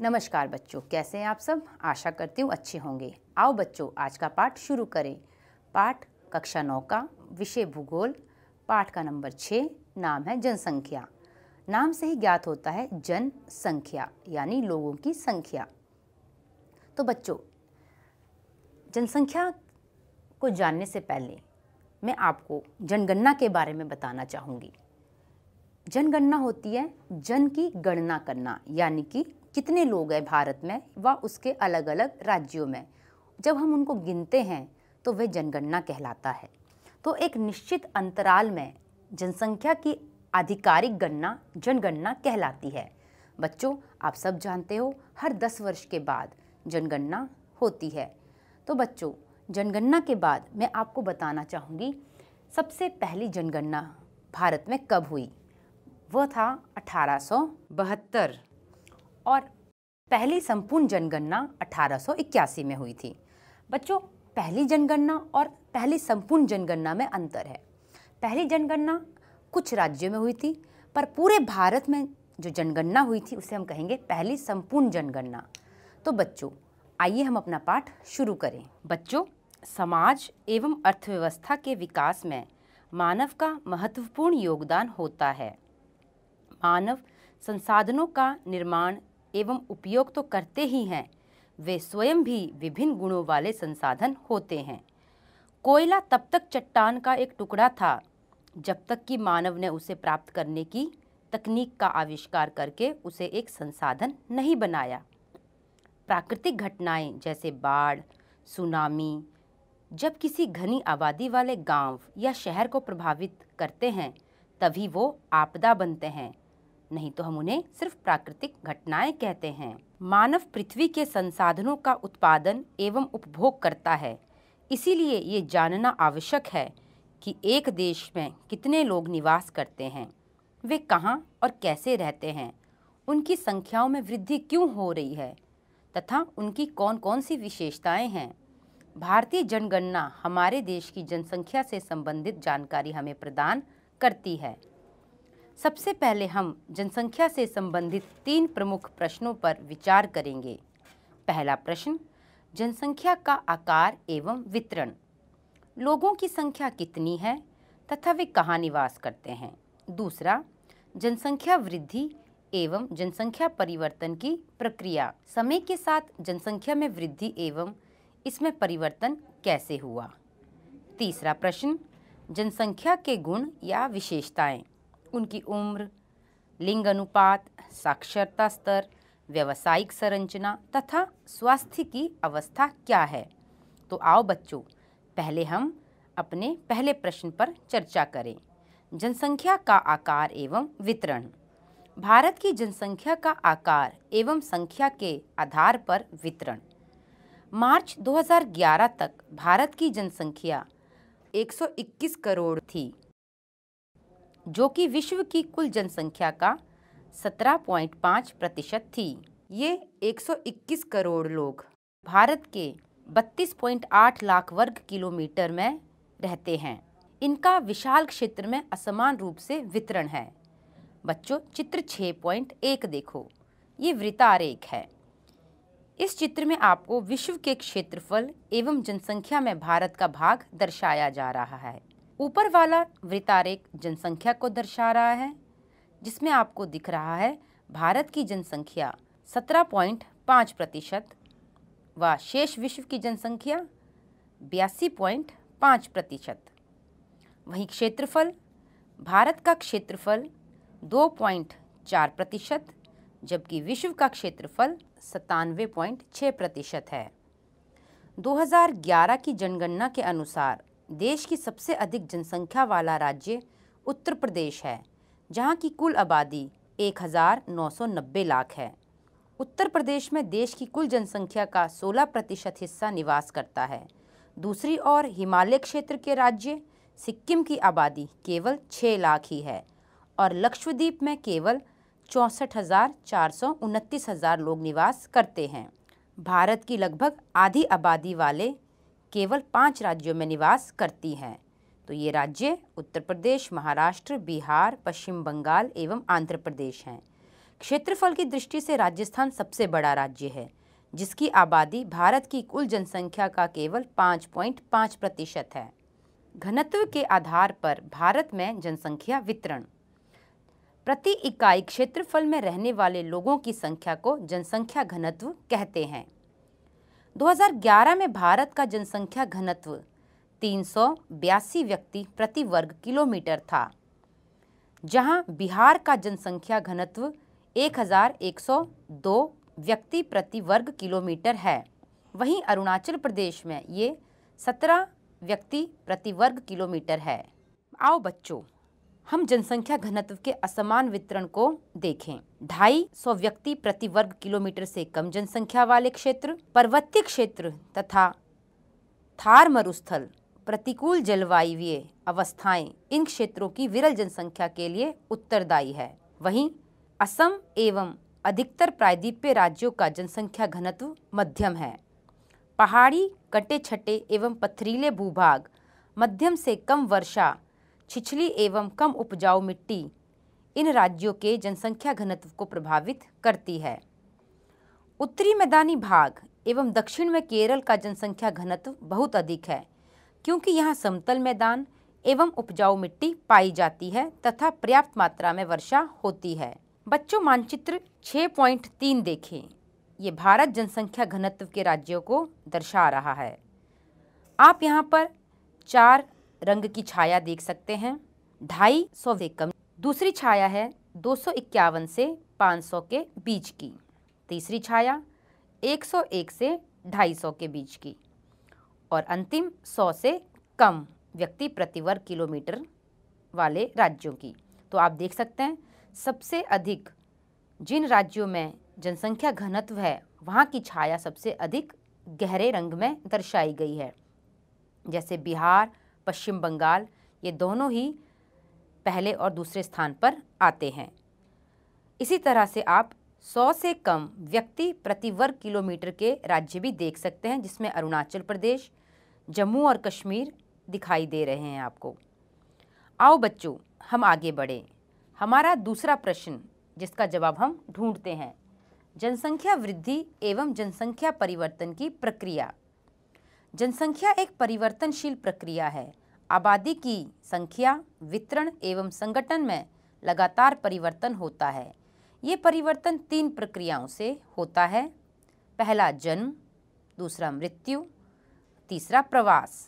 नमस्कार बच्चों कैसे हैं आप सब आशा करती हूँ अच्छे होंगे आओ बच्चों आज का पाठ शुरू करें पाठ कक्षा नौ का विषय भूगोल पाठ का नंबर छः नाम है जनसंख्या नाम से ही ज्ञात होता है जनसंख्या यानी लोगों की संख्या तो बच्चों जनसंख्या को जानने से पहले मैं आपको जनगणना के बारे में बताना चाहूँगी जनगणना होती है जन की गणना करना यानी कि कितने लोग हैं भारत में व उसके अलग अलग राज्यों में जब हम उनको गिनते हैं तो वह जनगणना कहलाता है तो एक निश्चित अंतराल में जनसंख्या की आधिकारिक गणना जनगणना कहलाती है बच्चों आप सब जानते हो हर दस वर्ष के बाद जनगणना होती है तो बच्चों जनगणना के बाद मैं आपको बताना चाहूँगी सबसे पहली जनगणना भारत में कब हुई वह था अठारह और पहली संपूर्ण जनगणना 1881 में हुई थी बच्चों पहली जनगणना और पहली संपूर्ण जनगणना में अंतर है पहली जनगणना कुछ राज्यों में हुई थी पर पूरे भारत में जो जनगणना हुई थी उसे हम कहेंगे पहली संपूर्ण जनगणना तो बच्चों आइए हम अपना पाठ शुरू करें बच्चों समाज एवं अर्थव्यवस्था के विकास में मानव का महत्वपूर्ण योगदान होता है मानव संसाधनों का निर्माण एवं उपयोग तो करते ही हैं वे स्वयं भी विभिन्न गुणों वाले संसाधन होते हैं कोयला तब तक चट्टान का एक टुकड़ा था जब तक कि मानव ने उसे प्राप्त करने की तकनीक का आविष्कार करके उसे एक संसाधन नहीं बनाया प्राकृतिक घटनाएं जैसे बाढ़ सुनामी जब किसी घनी आबादी वाले गांव या शहर को प्रभावित करते हैं तभी वो आपदा बनते हैं नहीं तो हम उन्हें सिर्फ प्राकृतिक घटनाएं कहते हैं मानव पृथ्वी के संसाधनों का उत्पादन एवं उपभोग करता है इसीलिए ये जानना आवश्यक है कि एक देश में कितने लोग निवास करते हैं वे कहाँ और कैसे रहते हैं उनकी संख्याओं में वृद्धि क्यों हो रही है तथा उनकी कौन कौन सी विशेषताएं हैं भारतीय जनगणना हमारे देश की जनसंख्या से संबंधित जानकारी हमें प्रदान करती है सबसे पहले हम जनसंख्या से संबंधित तीन प्रमुख प्रश्नों पर विचार करेंगे पहला प्रश्न जनसंख्या का आकार एवं वितरण लोगों की संख्या कितनी है तथा वे कहाँ निवास करते हैं दूसरा जनसंख्या वृद्धि एवं जनसंख्या परिवर्तन की प्रक्रिया समय के साथ जनसंख्या में वृद्धि एवं इसमें परिवर्तन कैसे हुआ तीसरा प्रश्न जनसंख्या के गुण या विशेषताएं उनकी उम्र लिंग अनुपात साक्षरता स्तर व्यवसायिक संरचना तथा स्वास्थ्य की अवस्था क्या है तो आओ बच्चों पहले हम अपने पहले प्रश्न पर चर्चा करें जनसंख्या का आकार एवं वितरण भारत की जनसंख्या का आकार एवं संख्या के आधार पर वितरण मार्च 2011 तक भारत की जनसंख्या 121 करोड़ थी जो कि विश्व की कुल जनसंख्या का 17.5 प्रतिशत थी ये 121 करोड़ लोग भारत के 32.8 लाख वर्ग किलोमीटर में रहते हैं इनका विशाल क्षेत्र में असमान रूप से वितरण है बच्चों चित्र 6.1 देखो ये वृतारेख है इस चित्र में आपको विश्व के क्षेत्रफल एवं जनसंख्या में भारत का भाग दर्शाया जा रहा है ऊपर वाला वृतारेख जनसंख्या को दर्शा रहा है जिसमें आपको दिख रहा है भारत की जनसंख्या 17.5 प्रतिशत व शेष विश्व की जनसंख्या बयासी पॉइंट पाँच प्रतिशत वहीं क्षेत्रफल भारत का क्षेत्रफल दो पॉइंट चार प्रतिशत जबकि विश्व का क्षेत्रफल सतानवे पॉइंट छः प्रतिशत है 2011 की जनगणना के अनुसार देश की सबसे अधिक जनसंख्या वाला राज्य उत्तर प्रदेश है जहाँ की कुल आबादी 1990 लाख है उत्तर प्रदेश में देश की कुल जनसंख्या का 16 प्रतिशत हिस्सा निवास करता है दूसरी ओर हिमालय क्षेत्र के राज्य सिक्किम की आबादी केवल 6 लाख ही है और लक्षद्वीप में केवल चौंसठ हज़ार चार सौ उनतीस हज़ार लोग निवास करते हैं भारत की लगभग आधी आबादी वाले केवल पाँच राज्यों में निवास करती हैं तो ये राज्य उत्तर प्रदेश महाराष्ट्र बिहार पश्चिम बंगाल एवं आंध्र प्रदेश हैं क्षेत्रफल की दृष्टि से राजस्थान सबसे बड़ा राज्य है जिसकी आबादी भारत की कुल जनसंख्या का केवल पाँच पॉइंट पाँच प्रतिशत है घनत्व के आधार पर भारत में जनसंख्या वितरण प्रति इकाई क्षेत्रफल में रहने वाले लोगों की संख्या को जनसंख्या घनत्व कहते हैं 2011 में भारत का जनसंख्या घनत्व तीन व्यक्ति प्रति वर्ग किलोमीटर था जहां बिहार का जनसंख्या घनत्व 1102 व्यक्ति प्रति वर्ग किलोमीटर है वहीं अरुणाचल प्रदेश में ये 17 व्यक्ति प्रति वर्ग किलोमीटर है आओ बच्चों हम जनसंख्या घनत्व के असमान वितरण को देखें ढाई सौ व्यक्ति प्रति वर्ग किलोमीटर से कम जनसंख्या वाले क्षेत्र पर्वतीय क्षेत्र तथा थार मरुस्थल प्रतिकूल जलवायु अवस्थाएं इन क्षेत्रों की विरल जनसंख्या के लिए उत्तरदायी है वहीं असम एवं अधिकतर प्रायद्वीपीय राज्यों का जनसंख्या घनत्व मध्यम है पहाड़ी कटे छटे एवं पथरीले भूभाग मध्यम से कम वर्षा छिछली एवं कम उपजाऊ मिट्टी इन राज्यों के जनसंख्या घनत्व को प्रभावित करती है उत्तरी मैदानी भाग एवं दक्षिण में केरल का जनसंख्या घनत्व बहुत अधिक है क्योंकि यहाँ समतल मैदान एवं उपजाऊ मिट्टी पाई जाती है तथा पर्याप्त मात्रा में वर्षा होती है बच्चों मानचित्र 6.3 देखें ये भारत जनसंख्या घनत्व के राज्यों को दर्शा रहा है आप यहाँ पर चार रंग की छाया देख सकते हैं ढाई सौ से कम दूसरी छाया है दो सौ इक्यावन से पाँच सौ के बीच की तीसरी छाया एक सौ एक से ढाई सौ के बीच की और अंतिम सौ से कम व्यक्ति प्रतिवर्ग किलोमीटर वाले राज्यों की तो आप देख सकते हैं सबसे अधिक जिन राज्यों में जनसंख्या घनत्व है वहाँ की छाया सबसे अधिक गहरे रंग में दर्शाई गई है जैसे बिहार पश्चिम बंगाल ये दोनों ही पहले और दूसरे स्थान पर आते हैं इसी तरह से आप 100 से कम व्यक्ति प्रति वर्ग किलोमीटर के राज्य भी देख सकते हैं जिसमें अरुणाचल प्रदेश जम्मू और कश्मीर दिखाई दे रहे हैं आपको आओ बच्चों हम आगे बढ़ें हमारा दूसरा प्रश्न जिसका जवाब हम ढूंढते हैं जनसंख्या वृद्धि एवं जनसंख्या परिवर्तन की प्रक्रिया जनसंख्या एक परिवर्तनशील प्रक्रिया है आबादी की संख्या वितरण एवं संगठन में लगातार परिवर्तन होता है ये परिवर्तन तीन प्रक्रियाओं से होता है पहला जन्म दूसरा मृत्यु तीसरा प्रवास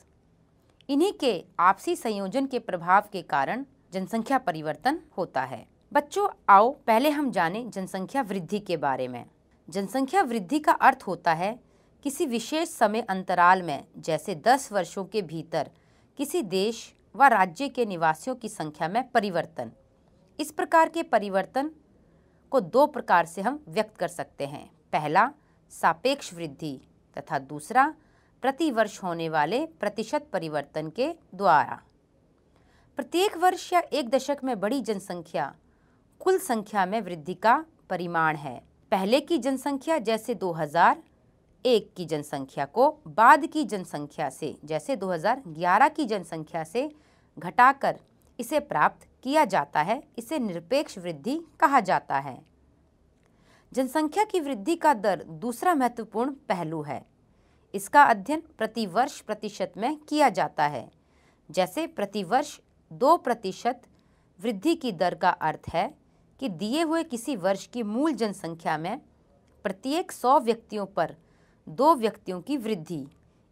इन्हीं के आपसी संयोजन के प्रभाव के कारण जनसंख्या परिवर्तन होता है बच्चों आओ पहले हम जानें जनसंख्या वृद्धि के बारे में जनसंख्या वृद्धि का अर्थ होता है किसी विशेष समय अंतराल में जैसे दस वर्षों के भीतर किसी देश व राज्य के निवासियों की संख्या में परिवर्तन इस प्रकार के परिवर्तन को दो प्रकार से हम व्यक्त कर सकते हैं पहला सापेक्ष वृद्धि तथा दूसरा प्रतिवर्ष होने वाले प्रतिशत परिवर्तन के द्वारा प्रत्येक वर्ष या एक दशक में बड़ी जनसंख्या कुल संख्या में वृद्धि का परिमाण है पहले की जनसंख्या जैसे 2000 एक की जनसंख्या को बाद की जनसंख्या से जैसे 2011 की जनसंख्या से घटाकर इसे प्राप्त किया जाता है इसे निरपेक्ष वृद्धि कहा जाता है जनसंख्या की वृद्धि का दर दूसरा महत्वपूर्ण पहलू है इसका अध्ययन प्रतिवर्ष प्रतिशत में किया जाता है जैसे प्रतिवर्ष दो प्रतिशत वृद्धि की दर का अर्थ है कि दिए हुए किसी वर्ष की मूल जनसंख्या में प्रत्येक सौ व्यक्तियों पर दो व्यक्तियों की वृद्धि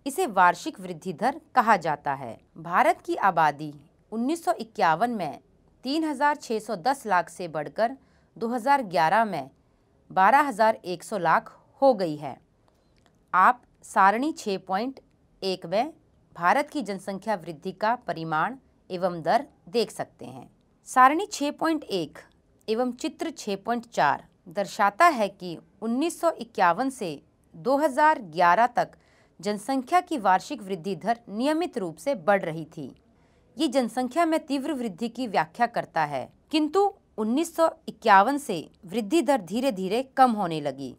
इसे वार्षिक वृद्धि दर कहा जाता है भारत की आबादी उन्नीस में 3,610 लाख से बढ़कर 2011 में 12,100 लाख हो गई है आप सारणी 6.1 में भारत की जनसंख्या वृद्धि का परिमाण एवं दर देख सकते हैं सारणी 6.1 एवं चित्र 6.4 दर्शाता है कि 1951 से 2011 तक जनसंख्या की वार्षिक वृद्धि दर नियमित रूप से बढ़ रही थी ये जनसंख्या में तीव्र वृद्धि की व्याख्या करता है किंतु 1951 से वृद्धि दर धीरे धीरे कम होने लगी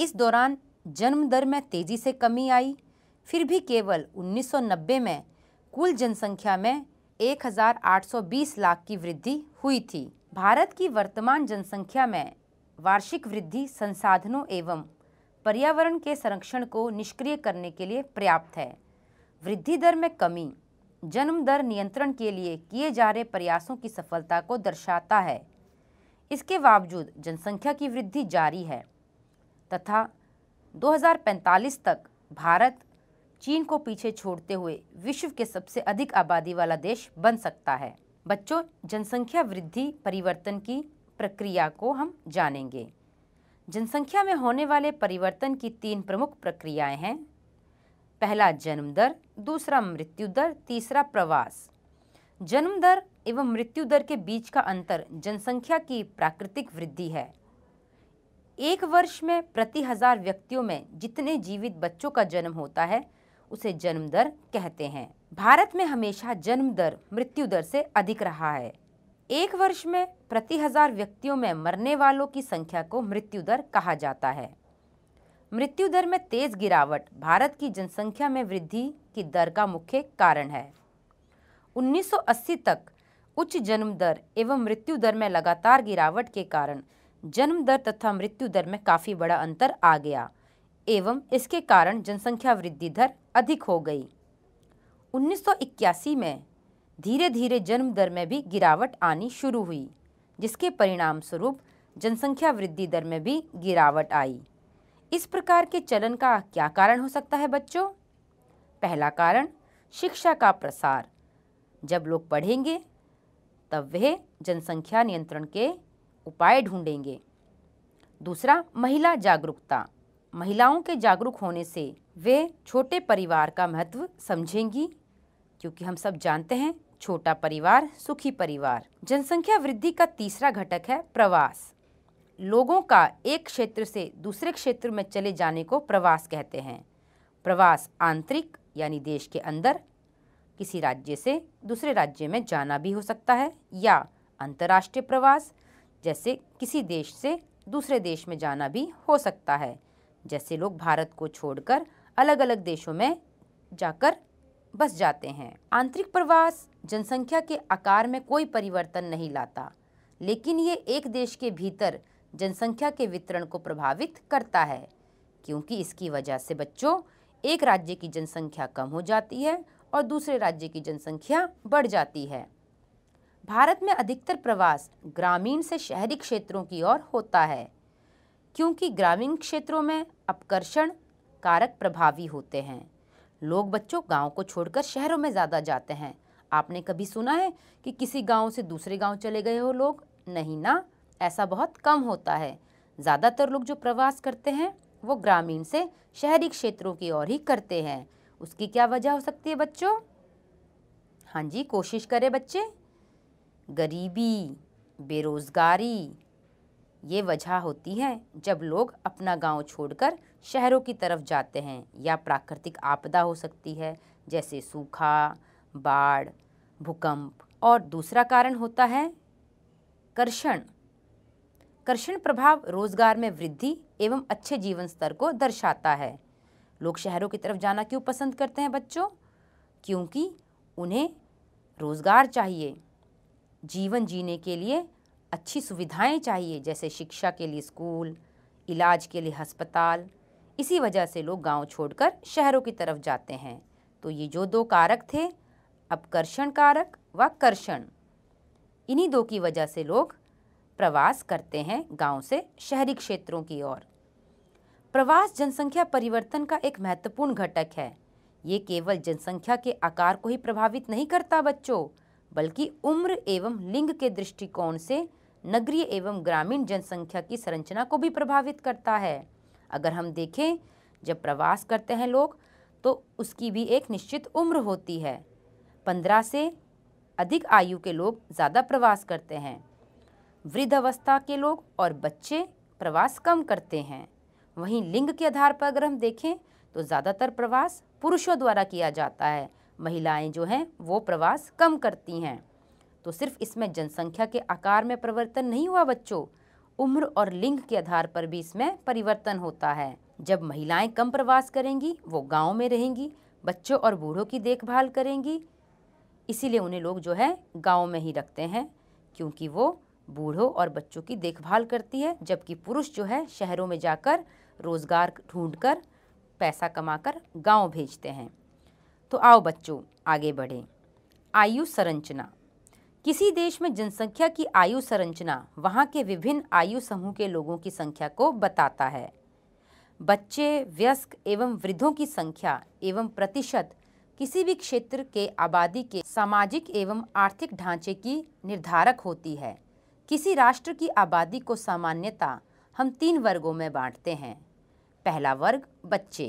इस दौरान जन्म दर में तेजी से कमी आई फिर भी केवल 1990 में कुल जनसंख्या में 1820 लाख की वृद्धि हुई थी भारत की वर्तमान जनसंख्या में वार्षिक वृद्धि संसाधनों एवं पर्यावरण के संरक्षण को निष्क्रिय करने के लिए पर्याप्त है वृद्धि दर में कमी जन्म दर नियंत्रण के लिए किए जा रहे प्रयासों की सफलता को दर्शाता है इसके बावजूद जनसंख्या की वृद्धि जारी है तथा 2045 तक भारत चीन को पीछे छोड़ते हुए विश्व के सबसे अधिक आबादी वाला देश बन सकता है बच्चों जनसंख्या वृद्धि परिवर्तन की प्रक्रिया को हम जानेंगे जनसंख्या में होने वाले परिवर्तन की तीन प्रमुख प्रक्रियाएं हैं पहला जन्म दर दूसरा मृत्यु दर तीसरा प्रवास जन्म दर एवं मृत्यु दर के बीच का अंतर जनसंख्या की प्राकृतिक वृद्धि है एक वर्ष में प्रति हजार व्यक्तियों में जितने जीवित बच्चों का जन्म होता है उसे जन्म दर कहते हैं भारत में हमेशा जन्म दर मृत्यु दर से अधिक रहा है एक वर्ष में प्रति हजार व्यक्तियों में मरने वालों की संख्या को मृत्यु दर कहा जाता है मृत्यु दर में तेज गिरावट भारत की जनसंख्या में वृद्धि की दर का मुख्य कारण है 1980 तक उच्च जन्म दर एवं मृत्यु दर में लगातार गिरावट के कारण जन्म दर तथा मृत्यु दर में काफ़ी बड़ा अंतर आ गया एवं इसके कारण जनसंख्या वृद्धि दर अधिक हो गई 1981 में धीरे धीरे जन्म दर में भी गिरावट आनी शुरू हुई जिसके परिणाम स्वरूप जनसंख्या वृद्धि दर में भी गिरावट आई इस प्रकार के चलन का क्या कारण हो सकता है बच्चों पहला कारण शिक्षा का प्रसार जब लोग पढ़ेंगे तब वे जनसंख्या नियंत्रण के उपाय ढूंढेंगे दूसरा महिला जागरूकता महिलाओं के जागरूक होने से वे छोटे परिवार का महत्व समझेंगी क्योंकि हम सब जानते हैं छोटा परिवार सुखी परिवार जनसंख्या वृद्धि का तीसरा घटक है प्रवास लोगों का एक क्षेत्र से दूसरे क्षेत्र में चले जाने को प्रवास कहते हैं प्रवास आंतरिक यानी देश के अंदर किसी राज्य से दूसरे राज्य में जाना भी हो सकता है या अंतर्राष्ट्रीय प्रवास जैसे किसी देश से दूसरे देश में जाना भी हो सकता है जैसे लोग भारत को छोड़कर अलग अलग देशों में जाकर बस जाते हैं आंतरिक प्रवास जनसंख्या के आकार में कोई परिवर्तन नहीं लाता लेकिन ये एक देश के भीतर जनसंख्या के वितरण को प्रभावित करता है क्योंकि इसकी वजह से बच्चों एक राज्य की जनसंख्या कम हो जाती है और दूसरे राज्य की जनसंख्या बढ़ जाती है भारत में अधिकतर प्रवास ग्रामीण से शहरी क्षेत्रों की ओर होता है क्योंकि ग्रामीण क्षेत्रों में अपकर्षण कारक प्रभावी होते हैं लोग बच्चों गांव को छोड़कर शहरों में ज़्यादा जाते हैं आपने कभी सुना है कि किसी गांव से दूसरे गांव चले गए हो लोग नहीं ना ऐसा बहुत कम होता है ज़्यादातर लोग जो प्रवास करते हैं वो ग्रामीण से शहरी क्षेत्रों की ओर ही करते हैं उसकी क्या वजह हो सकती है बच्चों हाँ जी कोशिश करें बच्चे गरीबी बेरोज़गारी ये वजह होती है जब लोग अपना गांव छोड़कर शहरों की तरफ जाते हैं या प्राकृतिक आपदा हो सकती है जैसे सूखा बाढ़ भूकंप और दूसरा कारण होता है कर्षण कर्षण प्रभाव रोजगार में वृद्धि एवं अच्छे जीवन स्तर को दर्शाता है लोग शहरों की तरफ जाना क्यों पसंद करते हैं बच्चों क्योंकि उन्हें रोजगार चाहिए जीवन जीने के लिए अच्छी सुविधाएं चाहिए जैसे शिक्षा के लिए स्कूल इलाज के लिए अस्पताल इसी वजह से लोग गांव छोड़कर शहरों की तरफ जाते हैं तो ये जो दो कारक थे अपकर्षण कारक व कर्षण इन्हीं दो की वजह से लोग प्रवास करते हैं गांव से शहरी क्षेत्रों की ओर प्रवास जनसंख्या परिवर्तन का एक महत्वपूर्ण घटक है ये केवल जनसंख्या के आकार को ही प्रभावित नहीं करता बच्चों बल्कि उम्र एवं लिंग के दृष्टिकोण से नगरीय एवं ग्रामीण जनसंख्या की संरचना को भी प्रभावित करता है अगर हम देखें जब प्रवास करते हैं लोग तो उसकी भी एक निश्चित उम्र होती है पंद्रह से अधिक आयु के लोग ज़्यादा प्रवास करते हैं वृद्ध अवस्था के लोग और बच्चे प्रवास कम करते हैं वहीं लिंग के आधार पर अगर हम देखें तो ज़्यादातर प्रवास पुरुषों द्वारा किया जाता है महिलाएं जो हैं वो प्रवास कम करती हैं तो सिर्फ इसमें जनसंख्या के आकार में परिवर्तन नहीं हुआ बच्चों उम्र और लिंग के आधार पर भी इसमें परिवर्तन होता है जब महिलाएं कम प्रवास करेंगी वो गांव में रहेंगी बच्चों और बूढ़ों की देखभाल करेंगी इसीलिए उन्हें लोग जो है गांव में ही रखते हैं क्योंकि वो बूढ़ों और बच्चों की देखभाल करती है जबकि पुरुष जो है शहरों में जाकर रोज़गार कर पैसा कमाकर गांव भेजते हैं तो आओ बच्चों आगे बढ़ें आयु संरचना किसी देश में जनसंख्या की आयु संरचना वहाँ के विभिन्न आयु समूह के लोगों की संख्या को बताता है बच्चे व्यस्क एवं वृद्धों की संख्या एवं प्रतिशत किसी भी क्षेत्र के आबादी के सामाजिक एवं आर्थिक ढांचे की निर्धारक होती है किसी राष्ट्र की आबादी को सामान्यता हम तीन वर्गों में बांटते हैं पहला वर्ग बच्चे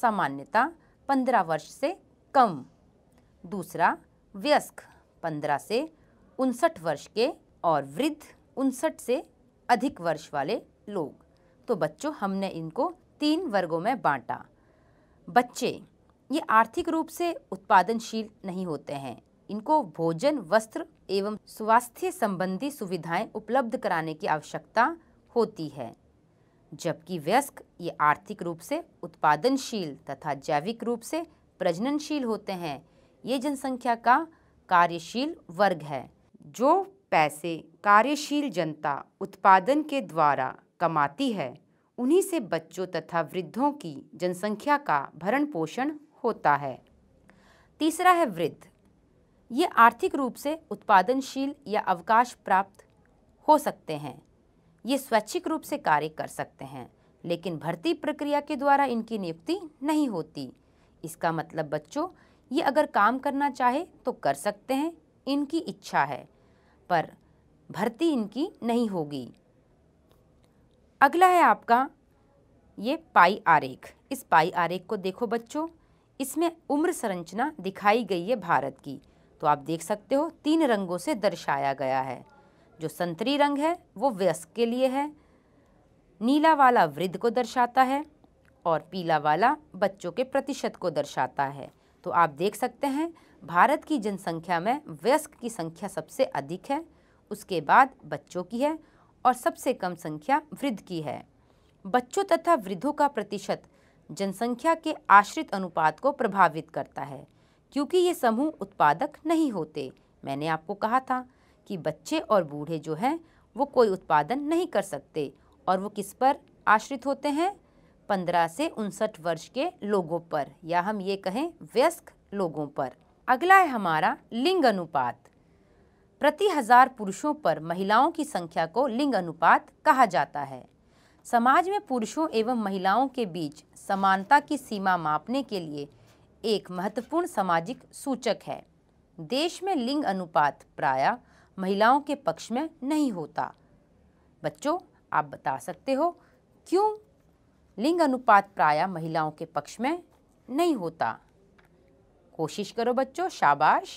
सामान्यता पंद्रह वर्ष से कम दूसरा व्यस्क पंद्रह से उनसठ वर्ष के और वृद्ध उनसठ से अधिक वर्ष वाले लोग तो बच्चों हमने इनको तीन वर्गों में बांटा बच्चे ये आर्थिक रूप से उत्पादनशील नहीं होते हैं इनको भोजन वस्त्र एवं स्वास्थ्य संबंधी सुविधाएं उपलब्ध कराने की आवश्यकता होती है जबकि व्यस्क ये आर्थिक रूप से उत्पादनशील तथा जैविक रूप से प्रजननशील होते हैं ये जनसंख्या का कार्यशील वर्ग है जो पैसे कार्यशील जनता उत्पादन के द्वारा कमाती है उन्हीं से बच्चों तथा वृद्धों की जनसंख्या का भरण पोषण होता है तीसरा है वृद्ध ये आर्थिक रूप से उत्पादनशील या अवकाश प्राप्त हो सकते हैं ये स्वैच्छिक रूप से कार्य कर सकते हैं लेकिन भर्ती प्रक्रिया के द्वारा इनकी नियुक्ति नहीं होती इसका मतलब बच्चों ये अगर काम करना चाहे तो कर सकते हैं इनकी इच्छा है पर भर्ती इनकी नहीं होगी अगला है आपका ये पाई आरेख इस पाई आरेख को देखो बच्चों इसमें उम्र संरचना दिखाई गई है भारत की तो आप देख सकते हो तीन रंगों से दर्शाया गया है जो संतरी रंग है वो वयस्क के लिए है नीला वाला वृद्ध को दर्शाता है और पीला वाला बच्चों के प्रतिशत को दर्शाता है तो आप देख सकते हैं भारत की जनसंख्या में वयस्क की संख्या सबसे अधिक है उसके बाद बच्चों की है और सबसे कम संख्या वृद्ध की है बच्चों तथा वृद्धों का प्रतिशत जनसंख्या के आश्रित अनुपात को प्रभावित करता है क्योंकि ये समूह उत्पादक नहीं होते मैंने आपको कहा था कि बच्चे और बूढ़े जो हैं वो कोई उत्पादन नहीं कर सकते और वो किस पर आश्रित होते हैं पंद्रह से उनसठ वर्ष के लोगों पर या हम ये कहें व्यस्क लोगों पर अगला है हमारा लिंग अनुपात प्रति हजार पुरुषों पर महिलाओं की संख्या को लिंग अनुपात कहा जाता है समाज में पुरुषों एवं महिलाओं के बीच समानता की सीमा मापने के लिए एक महत्वपूर्ण सामाजिक सूचक है देश में लिंग अनुपात प्राय महिलाओं के पक्ष में नहीं होता बच्चों आप बता सकते हो क्यों लिंग अनुपात प्राय महिलाओं के पक्ष में नहीं होता कोशिश करो बच्चों शाबाश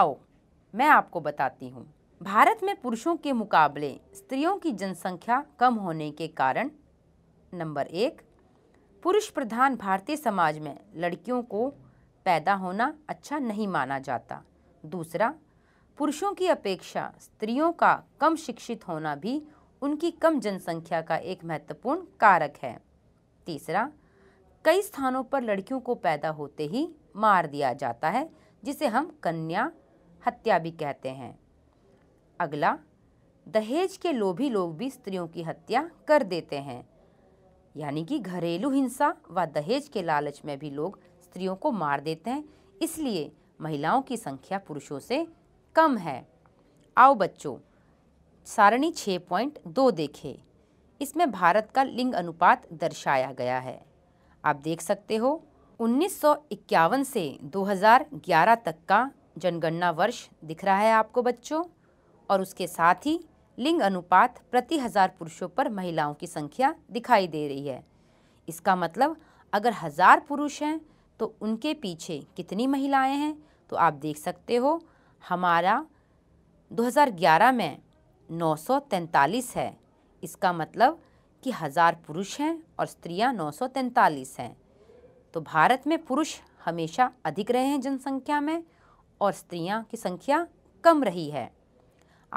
आओ मैं आपको बताती हूँ भारत में पुरुषों के मुकाबले स्त्रियों की जनसंख्या कम होने के कारण नंबर एक पुरुष प्रधान भारतीय समाज में लड़कियों को पैदा होना अच्छा नहीं माना जाता दूसरा पुरुषों की अपेक्षा स्त्रियों का कम शिक्षित होना भी उनकी कम जनसंख्या का एक महत्वपूर्ण कारक है तीसरा कई स्थानों पर लड़कियों को पैदा होते ही मार दिया जाता है जिसे हम कन्या हत्या भी कहते हैं अगला दहेज के लोभी लोग भी स्त्रियों की हत्या कर देते हैं यानी कि घरेलू हिंसा व दहेज के लालच में भी लोग स्त्रियों को मार देते हैं इसलिए महिलाओं की संख्या पुरुषों से कम है आओ बच्चों सारणी छः पॉइंट दो देखें इसमें भारत का लिंग अनुपात दर्शाया गया है आप देख सकते हो उन्नीस से 2011 तक का जनगणना वर्ष दिख रहा है आपको बच्चों और उसके साथ ही लिंग अनुपात प्रति हज़ार पुरुषों पर महिलाओं की संख्या दिखाई दे रही है इसका मतलब अगर हज़ार पुरुष हैं तो उनके पीछे कितनी महिलाएं हैं तो आप देख सकते हो हमारा 2011 में 943 है इसका मतलब कि हज़ार पुरुष हैं और स्त्रियां 943 हैं तो भारत में पुरुष हमेशा अधिक रहे हैं जनसंख्या में और स्त्रियां की संख्या कम रही है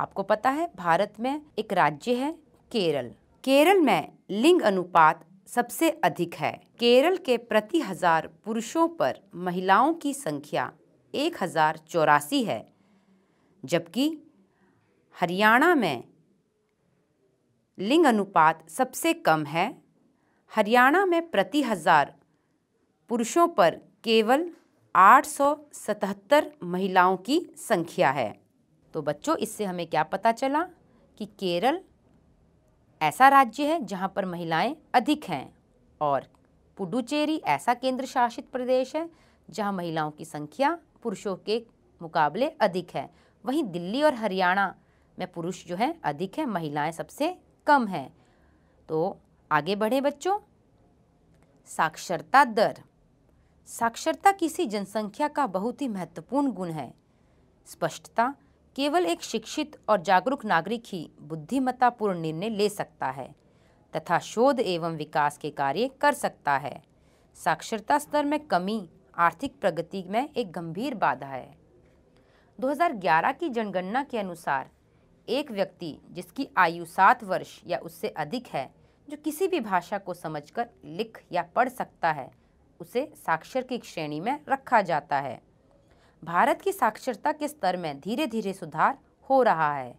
आपको पता है भारत में एक राज्य है केरल केरल में लिंग अनुपात सबसे अधिक है केरल के प्रति हजार पुरुषों पर महिलाओं की संख्या एक हजार चौरासी है जबकि हरियाणा में लिंग अनुपात सबसे कम है हरियाणा में प्रति हजार पुरुषों पर केवल आठ सौ सतहत्तर महिलाओं की संख्या है तो बच्चों इससे हमें क्या पता चला कि केरल ऐसा राज्य है जहाँ पर महिलाएं अधिक हैं और पुडुचेरी ऐसा केंद्र शासित प्रदेश है जहाँ महिलाओं की संख्या पुरुषों के मुकाबले अधिक है वहीं दिल्ली और हरियाणा में पुरुष जो है अधिक है महिलाएं सबसे कम हैं तो आगे बढ़े बच्चों साक्षरता दर साक्षरता किसी जनसंख्या का बहुत ही महत्वपूर्ण गुण है स्पष्टता केवल एक शिक्षित और जागरूक नागरिक ही बुद्धिमत्तापूर्ण निर्णय ले सकता है तथा शोध एवं विकास के कार्य कर सकता है साक्षरता स्तर में कमी आर्थिक प्रगति में एक गंभीर बाधा है 2011 की जनगणना के अनुसार एक व्यक्ति जिसकी आयु सात वर्ष या उससे अधिक है जो किसी भी भाषा को समझकर लिख या पढ़ सकता है उसे साक्षर की श्रेणी में रखा जाता है भारत की साक्षरता के स्तर में धीरे धीरे सुधार हो रहा है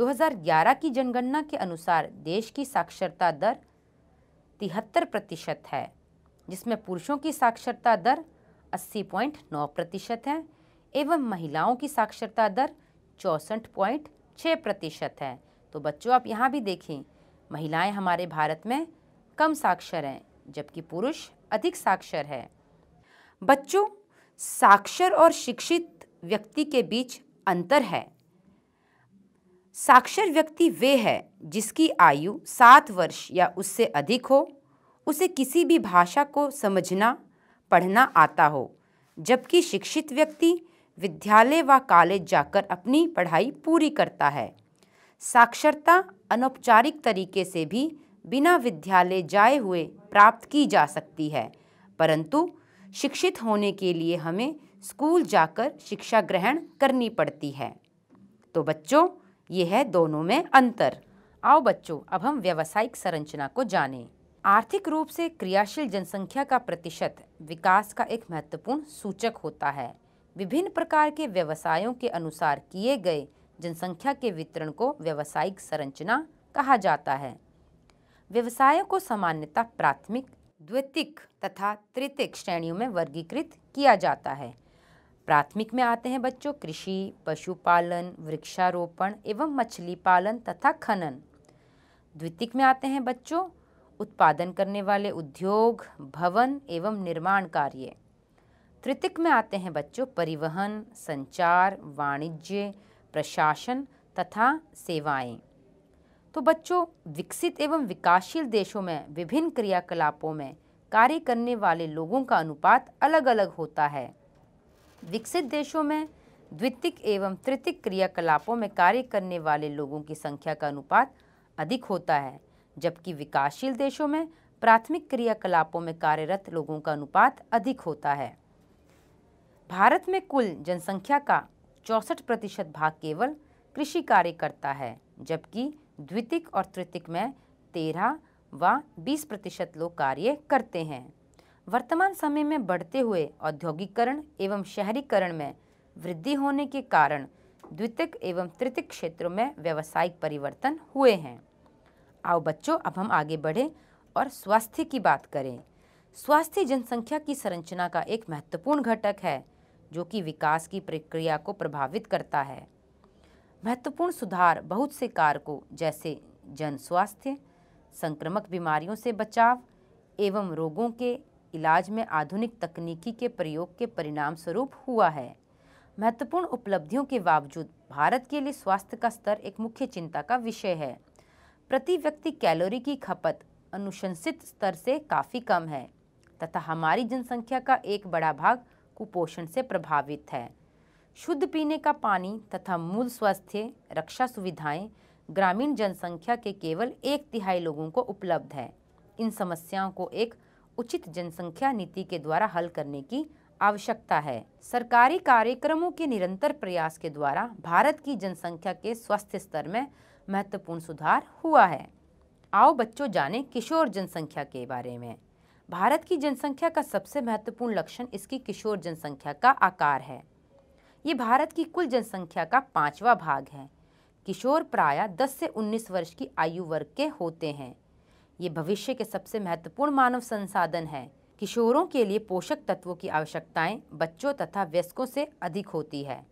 2011 की जनगणना के अनुसार देश की साक्षरता दर तिहत्तर प्रतिशत है जिसमें पुरुषों की साक्षरता दर 80.9 प्रतिशत है एवं महिलाओं की साक्षरता दर चौंसठ पॉइंट छः प्रतिशत है तो बच्चों आप यहाँ भी देखें महिलाएं हमारे भारत में कम साक्षर हैं जबकि पुरुष अधिक साक्षर है बच्चों साक्षर और शिक्षित व्यक्ति के बीच अंतर है साक्षर व्यक्ति वे है जिसकी आयु सात वर्ष या उससे अधिक हो उसे किसी भी भाषा को समझना पढ़ना आता हो जबकि शिक्षित व्यक्ति विद्यालय व कॉलेज जाकर अपनी पढ़ाई पूरी करता है साक्षरता अनौपचारिक तरीके से भी बिना विद्यालय जाए हुए प्राप्त की जा सकती है परंतु शिक्षित होने के लिए हमें स्कूल जाकर शिक्षा ग्रहण करनी पड़ती है तो बच्चों ये है दोनों में अंतर आओ बच्चों अब हम व्यावसायिक संरचना को जानें आर्थिक रूप से क्रियाशील जनसंख्या का प्रतिशत विकास का एक महत्वपूर्ण सूचक होता है विभिन्न प्रकार के व्यवसायों के अनुसार किए गए जनसंख्या के वितरण को व्यावसायिक संरचना कहा जाता है व्यवसायों को सामान्यतः प्राथमिक द्वितीय तथा तृतीक श्रेणियों में वर्गीकृत किया जाता है प्राथमिक में आते हैं बच्चों कृषि पशुपालन वृक्षारोपण एवं मछली पालन तथा खनन द्वितीय में आते हैं बच्चों उत्पादन करने वाले उद्योग भवन एवं निर्माण कार्य तृतीक में आते हैं बच्चों परिवहन संचार वाणिज्य प्रशासन तथा सेवाएं तो बच्चों विकसित एवं विकासशील देशों में विभिन्न क्रियाकलापों में कार्य करने वाले लोगों का अनुपात अलग अलग होता है विकसित देशों में द्वितीय एवं तृतीय क्रियाकलापों में कार्य करने वाले लोगों की संख्या का अनुपात अधिक होता है जबकि विकासशील देशों में प्राथमिक क्रियाकलापों में कार्यरत लोगों का अनुपात अधिक होता है भारत में कुल जनसंख्या का चौंसठ प्रतिशत भाग केवल कृषि कार्य करता है जबकि द्वितीय और तृतीक में तेरह व बीस प्रतिशत लोग कार्य करते हैं वर्तमान समय में बढ़ते हुए औद्योगिकरण एवं शहरीकरण में वृद्धि होने के कारण द्वितीय एवं तृतीय क्षेत्रों में व्यावसायिक परिवर्तन हुए हैं आओ बच्चों अब हम आगे बढ़ें और स्वास्थ्य की बात करें स्वास्थ्य जनसंख्या की संरचना का एक महत्वपूर्ण घटक है जो कि विकास की प्रक्रिया को प्रभावित करता है महत्वपूर्ण सुधार बहुत से कारकों जैसे जन स्वास्थ्य संक्रमक बीमारियों से बचाव एवं रोगों के इलाज में आधुनिक तकनीकी के प्रयोग के परिणाम स्वरूप हुआ है महत्वपूर्ण उपलब्धियों के बावजूद भारत के लिए स्वास्थ्य का स्तर एक मुख्य चिंता का विषय है प्रति व्यक्ति कैलोरी की खपत अनुशंसित स्तर से काफ़ी कम है तथा हमारी जनसंख्या का एक बड़ा भाग कुपोषण से प्रभावित है शुद्ध पीने का पानी तथा मूल स्वास्थ्य रक्षा सुविधाएं ग्रामीण जनसंख्या के केवल एक तिहाई लोगों को उपलब्ध है इन समस्याओं को एक उचित जनसंख्या नीति के द्वारा हल करने की आवश्यकता है सरकारी कार्यक्रमों के निरंतर प्रयास के द्वारा भारत की जनसंख्या के स्वास्थ्य स्तर में महत्वपूर्ण सुधार हुआ है आओ बच्चों जाने किशोर जनसंख्या के बारे में भारत की जनसंख्या का सबसे महत्वपूर्ण लक्षण इसकी किशोर जनसंख्या का आकार है ये भारत की कुल जनसंख्या का पाँचवा भाग है किशोर प्राय 10 से 19 वर्ष की आयु वर्ग के होते हैं ये भविष्य के सबसे महत्वपूर्ण मानव संसाधन है किशोरों के लिए पोषक तत्वों की आवश्यकताएं बच्चों तथा वयस्कों से अधिक होती है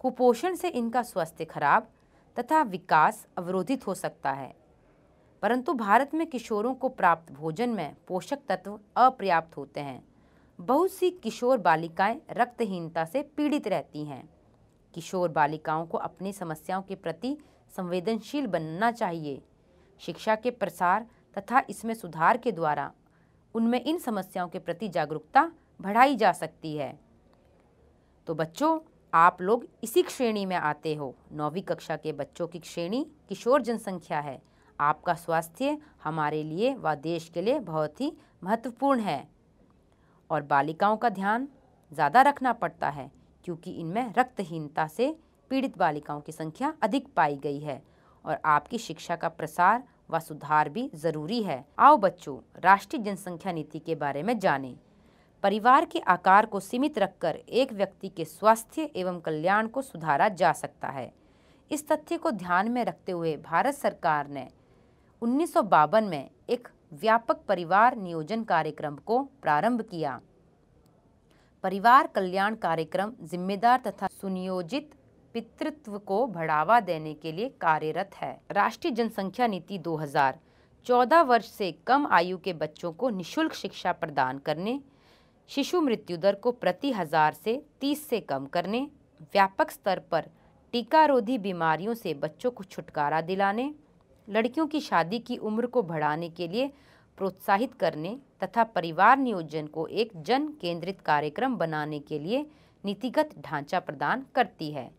कुपोषण से इनका स्वास्थ्य खराब तथा विकास अवरोधित हो सकता है परंतु भारत में किशोरों को प्राप्त भोजन में पोषक तत्व अपर्याप्त होते हैं बहुत सी किशोर बालिकाएं रक्तहीनता से पीड़ित रहती हैं किशोर बालिकाओं को अपनी समस्याओं के प्रति संवेदनशील बनना चाहिए शिक्षा के प्रसार तथा इसमें सुधार के द्वारा उनमें इन समस्याओं के प्रति जागरूकता बढ़ाई जा सकती है तो बच्चों आप लोग इसी श्रेणी में आते हो नौवीं कक्षा के बच्चों की श्रेणी किशोर जनसंख्या है आपका स्वास्थ्य हमारे लिए व देश के लिए बहुत ही महत्वपूर्ण है और बालिकाओं का ध्यान ज़्यादा रखना पड़ता है क्योंकि इनमें रक्तहीनता से पीड़ित बालिकाओं की संख्या अधिक पाई गई है और आपकी शिक्षा का प्रसार व सुधार भी ज़रूरी है आओ बच्चों राष्ट्रीय जनसंख्या नीति के बारे में जानें परिवार के आकार को सीमित रखकर एक व्यक्ति के स्वास्थ्य एवं कल्याण को सुधारा जा सकता है इस तथ्य को ध्यान में रखते हुए भारत सरकार ने उन्नीस में एक व्यापक परिवार नियोजन कार्यक्रम को प्रारंभ किया परिवार कल्याण कार्यक्रम जिम्मेदार तथा सुनियोजित पितृत्व को बढ़ावा देने के लिए कार्यरत है राष्ट्रीय जनसंख्या नीति 2000 14 वर्ष से कम आयु के बच्चों को निशुल्क शिक्षा प्रदान करने शिशु मृत्यु दर को प्रति हजार से 30 से कम करने व्यापक स्तर पर टीकारोधी बीमारियों से बच्चों को छुटकारा दिलाने लड़कियों की शादी की उम्र को बढ़ाने के लिए प्रोत्साहित करने तथा परिवार नियोजन को एक जन केंद्रित कार्यक्रम बनाने के लिए नीतिगत ढांचा प्रदान करती है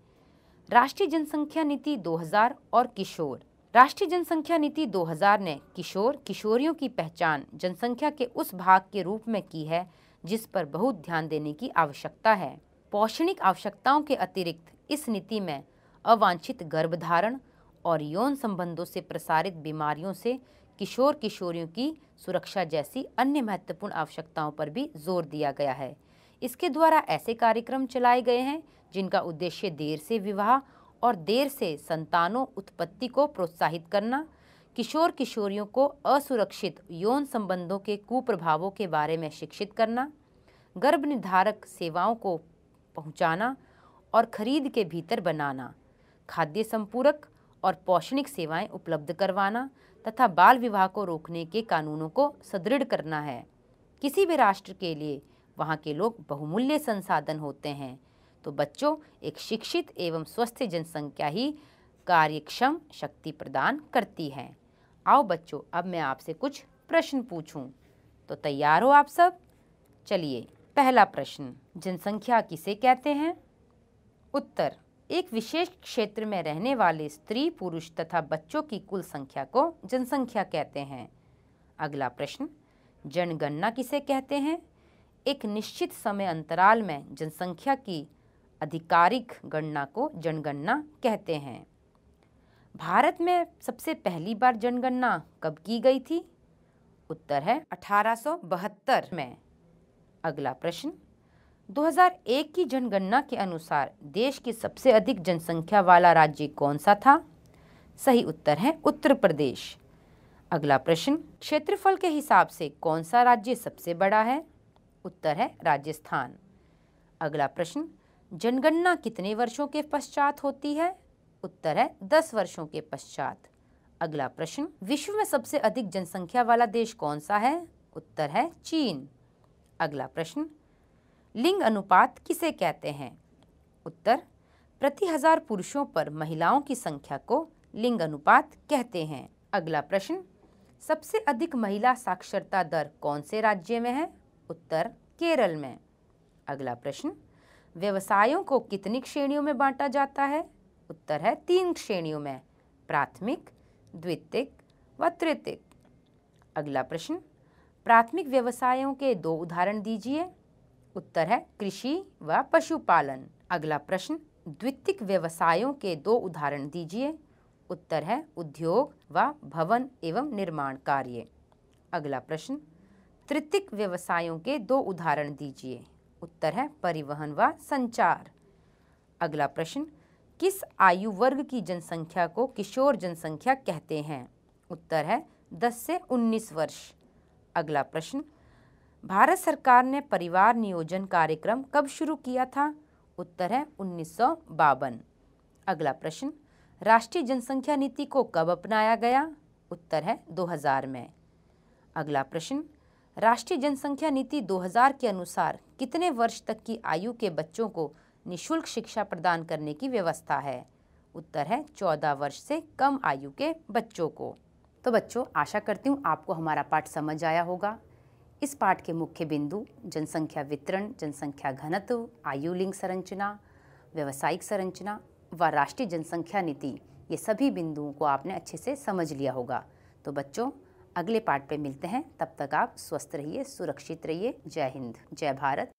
राष्ट्रीय जनसंख्या नीति 2000 और किशोर राष्ट्रीय जनसंख्या नीति 2000 ने किशोर किशोरियों की पहचान जनसंख्या के उस भाग के रूप में की है जिस पर बहुत ध्यान देने की आवश्यकता है पौषणिक आवश्यकताओं के अतिरिक्त इस नीति में अवांछित गर्भधारण और यौन संबंधों से प्रसारित बीमारियों से किशोर किशोरियों की सुरक्षा जैसी अन्य महत्वपूर्ण आवश्यकताओं पर भी जोर दिया गया है इसके द्वारा ऐसे कार्यक्रम चलाए गए हैं जिनका उद्देश्य देर से विवाह और देर से संतानों उत्पत्ति को प्रोत्साहित करना किशोर किशोरियों को असुरक्षित यौन संबंधों के कुप्रभावों के बारे में शिक्षित करना गर्भ निर्धारक सेवाओं को पहुंचाना और खरीद के भीतर बनाना खाद्य संपूरक और पौषणिक सेवाएं उपलब्ध करवाना तथा बाल विवाह को रोकने के कानूनों को सुदृढ़ करना है किसी भी राष्ट्र के लिए वहाँ के लोग बहुमूल्य संसाधन होते हैं तो बच्चों एक शिक्षित एवं स्वस्थ जनसंख्या ही कार्यक्षम शक्ति प्रदान करती है आओ बच्चों अब मैं आपसे कुछ प्रश्न पूछूं तो तैयार हो आप सब चलिए पहला प्रश्न जनसंख्या किसे कहते हैं उत्तर एक विशेष क्षेत्र में रहने वाले स्त्री पुरुष तथा बच्चों की कुल संख्या को जनसंख्या कहते हैं अगला प्रश्न जनगणना किसे कहते हैं एक निश्चित समय अंतराल में जनसंख्या की आधिकारिक गणना को जनगणना कहते हैं भारत में सबसे पहली बार जनगणना कब की गई थी उत्तर है अठारह में अगला प्रश्न 2001 की जनगणना के अनुसार देश की सबसे अधिक जनसंख्या वाला राज्य कौन सा था सही उत्तर है उत्तर प्रदेश अगला प्रश्न क्षेत्रफल के हिसाब से कौन सा राज्य सबसे बड़ा है उत्तर है राजस्थान अगला प्रश्न जनगणना कितने वर्षों के पश्चात होती है उत्तर है दस वर्षों के पश्चात अगला प्रश्न विश्व में सबसे अधिक जनसंख्या वाला देश कौन सा है उत्तर है चीन अगला प्रश्न लिंग अनुपात किसे कहते हैं उत्तर प्रति हजार पुरुषों पर महिलाओं की संख्या को लिंग अनुपात कहते हैं अगला प्रश्न सबसे अधिक महिला साक्षरता दर कौन से राज्य में है उत्तर केरल में अगला प्रश्न व्यवसायों को कितनी श्रेणियों में बांटा जाता है उत्तर है तीन श्रेणियों में प्राथमिक द्वितीयक व तृतीयक अगला प्रश्न प्राथमिक व्यवसायों के दो उदाहरण दीजिए उत्तर है कृषि व पशुपालन अगला प्रश्न द्वितीय व्यवसायों के दो उदाहरण दीजिए उत्तर है उद्योग व भवन एवं निर्माण कार्य अगला प्रश्न तृतीय व्यवसायों के दो उदाहरण दीजिए उत्तर है परिवहन व संचार अगला प्रश्न किस आयु वर्ग की जनसंख्या को किशोर जनसंख्या कहते हैं उत्तर है 10 से 19 वर्ष अगला प्रश्न भारत सरकार ने परिवार नियोजन कार्यक्रम कब शुरू किया था उत्तर है उन्नीस अगला प्रश्न राष्ट्रीय जनसंख्या नीति को कब अपनाया गया उत्तर है 2000 में अगला प्रश्न राष्ट्रीय जनसंख्या नीति 2000 के अनुसार कितने वर्ष तक की आयु के बच्चों को निशुल्क शिक्षा प्रदान करने की व्यवस्था है उत्तर है 14 वर्ष से कम आयु के बच्चों को तो बच्चों आशा करती हूँ आपको हमारा पाठ समझ आया होगा इस पाठ के मुख्य बिंदु जनसंख्या वितरण जनसंख्या घनत्व आयु लिंग संरचना व्यावसायिक संरचना व राष्ट्रीय जनसंख्या नीति ये सभी बिंदुओं को आपने अच्छे से समझ लिया होगा तो बच्चों अगले पार्ट पे मिलते हैं तब तक आप स्वस्थ रहिए सुरक्षित रहिए जय हिंद जय भारत